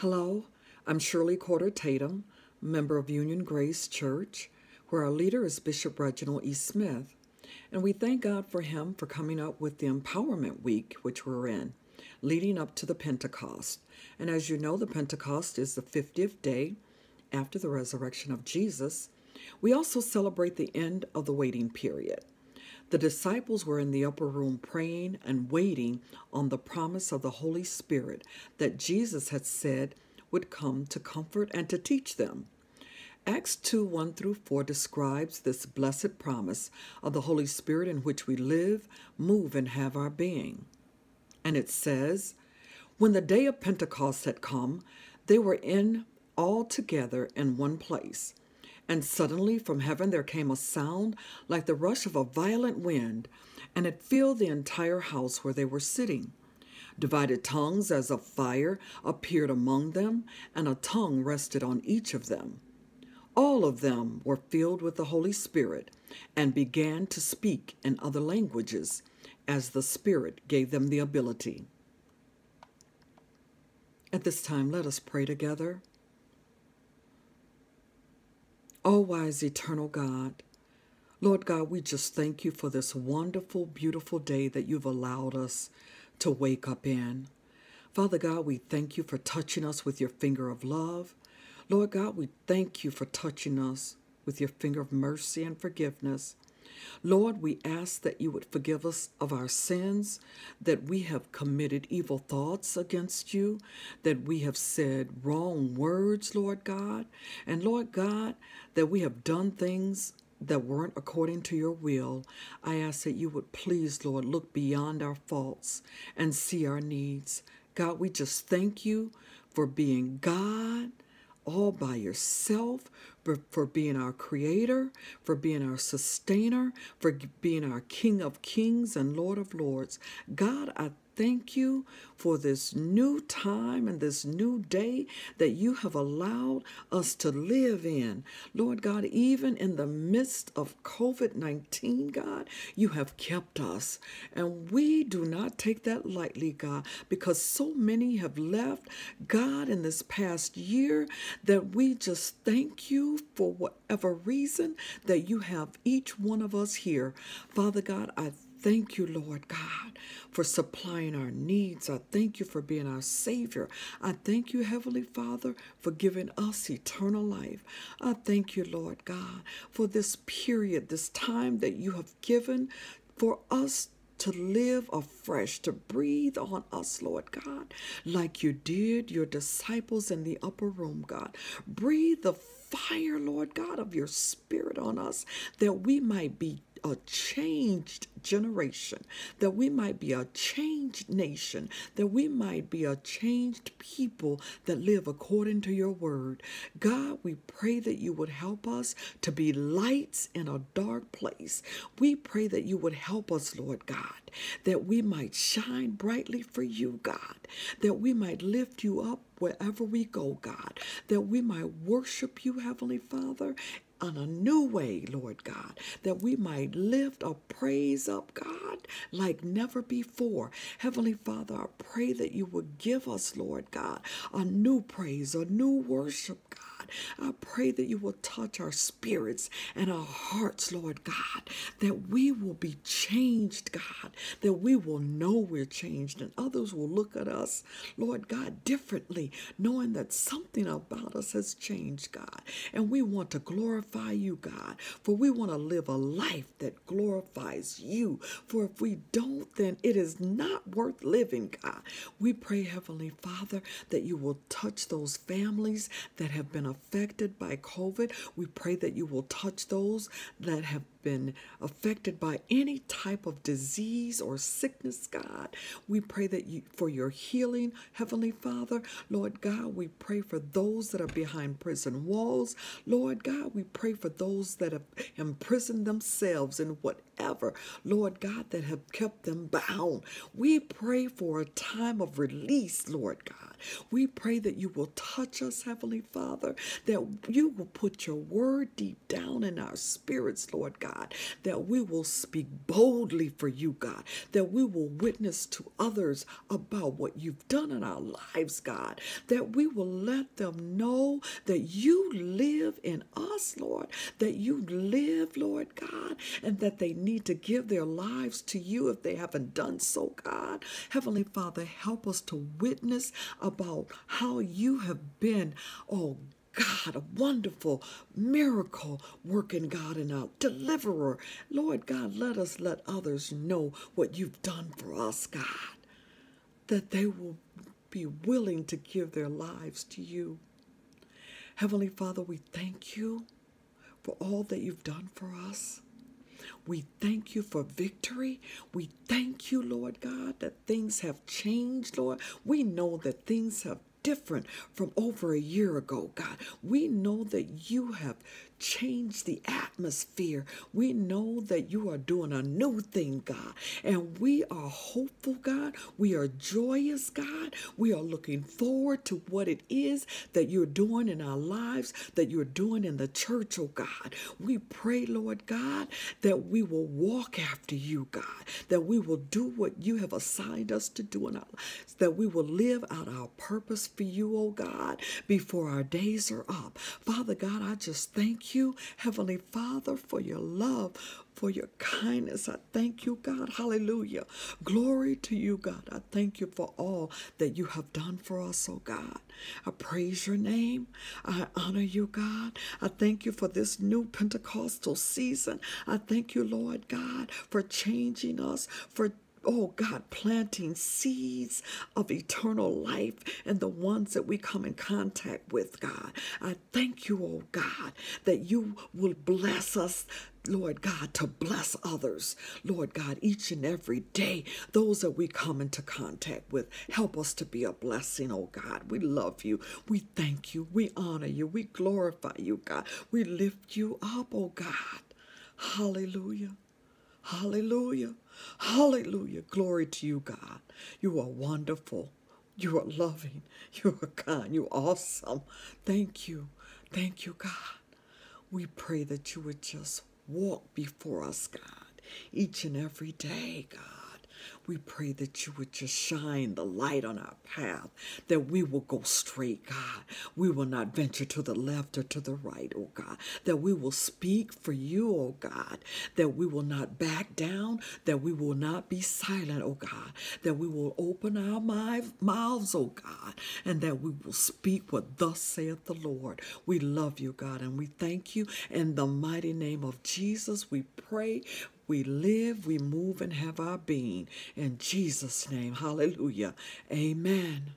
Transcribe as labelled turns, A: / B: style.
A: Hello, I'm Shirley Corder Tatum, member of Union Grace Church, where our leader is Bishop Reginald E. Smith, and we thank God for him for coming up with the Empowerment Week, which we're in, leading up to the Pentecost. And as you know, the Pentecost is the 50th day after the resurrection of Jesus. We also celebrate the end of the waiting period. The disciples were in the upper room praying and waiting on the promise of the Holy Spirit that Jesus had said would come to comfort and to teach them. Acts 2 1 through 4 describes this blessed promise of the Holy Spirit in which we live, move, and have our being. And it says, When the day of Pentecost had come, they were in all together in one place. And suddenly from heaven there came a sound like the rush of a violent wind, and it filled the entire house where they were sitting. Divided tongues as of fire appeared among them, and a tongue rested on each of them. All of them were filled with the Holy Spirit and began to speak in other languages as the Spirit gave them the ability. At this time, let us pray together. Oh, wise, eternal God, Lord God, we just thank you for this wonderful, beautiful day that you've allowed us to wake up in. Father God, we thank you for touching us with your finger of love. Lord God, we thank you for touching us with your finger of mercy and forgiveness. Lord, we ask that you would forgive us of our sins, that we have committed evil thoughts against you, that we have said wrong words, Lord God, and Lord God, that we have done things that weren't according to your will, I ask that you would please, Lord, look beyond our faults and see our needs. God, we just thank you for being God all by yourself for, for being our creator, for being our sustainer, for being our King of kings and Lord of lords. God, I thank you for this new time and this new day that you have allowed us to live in. Lord God, even in the midst of COVID 19, God, you have kept us. And we do not take that lightly, God, because so many have left, God, in this past year that we just thank you for whatever reason that you have each one of us here. Father God, I Thank you, Lord God, for supplying our needs. I thank you for being our Savior. I thank you, Heavenly Father, for giving us eternal life. I thank you, Lord God, for this period, this time that you have given for us to live afresh, to breathe on us, Lord God, like you did your disciples in the upper room, God. Breathe the fire, Lord God, of your spirit on us that we might be a changed generation, that we might be a changed nation, that we might be a changed people that live according to your word. God, we pray that you would help us to be lights in a dark place. We pray that you would help us, Lord God, that we might shine brightly for you, God, that we might lift you up wherever we go, God, that we might worship you, Heavenly Father, on a new way, Lord God, that we might lift a praise up, God, like never before. Heavenly Father, I pray that you would give us, Lord God, a new praise, a new worship, God. I pray that you will touch our spirits and our hearts, Lord God, that we will be changed, God, that we will know we're changed and others will look at us, Lord God, differently, knowing that something about us has changed, God. And we want to glorify you, God, for we want to live a life that glorifies you. For if we don't, then it is not worth living, God. We pray, Heavenly Father, that you will touch those families that have been affected affected by COVID. We pray that you will touch those that have been affected by any type of disease or sickness, God, we pray that you for your healing, Heavenly Father. Lord God, we pray for those that are behind prison walls. Lord God, we pray for those that have imprisoned themselves in whatever, Lord God, that have kept them bound. We pray for a time of release, Lord God. We pray that you will touch us, Heavenly Father, that you will put your word deep down in our spirits, Lord God God, that we will speak boldly for you, God, that we will witness to others about what you've done in our lives, God, that we will let them know that you live in us, Lord, that you live, Lord God, and that they need to give their lives to you if they haven't done so, God. Heavenly Father, help us to witness about how you have been, oh God, a wonderful miracle working God and a deliverer. Lord God, let us let others know what you've done for us, God, that they will be willing to give their lives to you. Heavenly Father, we thank you for all that you've done for us. We thank you for victory. We thank you, Lord God, that things have changed, Lord. We know that things have different from over a year ago, God. We know that you have changed the atmosphere. We know that you are doing a new thing, God. And we are hopeful, God. We are joyous, God. We are looking forward to what it is that you're doing in our lives, that you're doing in the church, oh God. We pray, Lord God, that we will walk after you, God, that we will do what you have assigned us to do in our lives, that we will live out our purpose for you, oh God, before our days are up. Father God, I just thank you, Heavenly Father, for your love, for your kindness. I thank you, God. Hallelujah. Glory to you, God. I thank you for all that you have done for us, oh God. I praise your name. I honor you, God. I thank you for this new Pentecostal season. I thank you, Lord God, for changing us, for oh God, planting seeds of eternal life and the ones that we come in contact with, God. I thank you, oh God, that you will bless us Lord God, to bless others, Lord God, each and every day, those that we come into contact with. Help us to be a blessing, oh God. We love you. We thank you. We honor you. We glorify you, God. We lift you up, oh God. Hallelujah. Hallelujah. Hallelujah. Glory to you, God. You are wonderful. You are loving. You are kind. You are awesome. Thank you. Thank you, God. We pray that you would just walk before us, God, each and every day, God. We pray that you would just shine the light on our path, that we will go straight, God. We will not venture to the left or to the right, oh God. That we will speak for you, oh God. That we will not back down, that we will not be silent, oh God. That we will open our mouths, oh God, and that we will speak what thus saith the Lord. We love you, God, and we thank you. In the mighty name of Jesus, we pray. We live, we move, and have our being. In Jesus' name, hallelujah. Amen.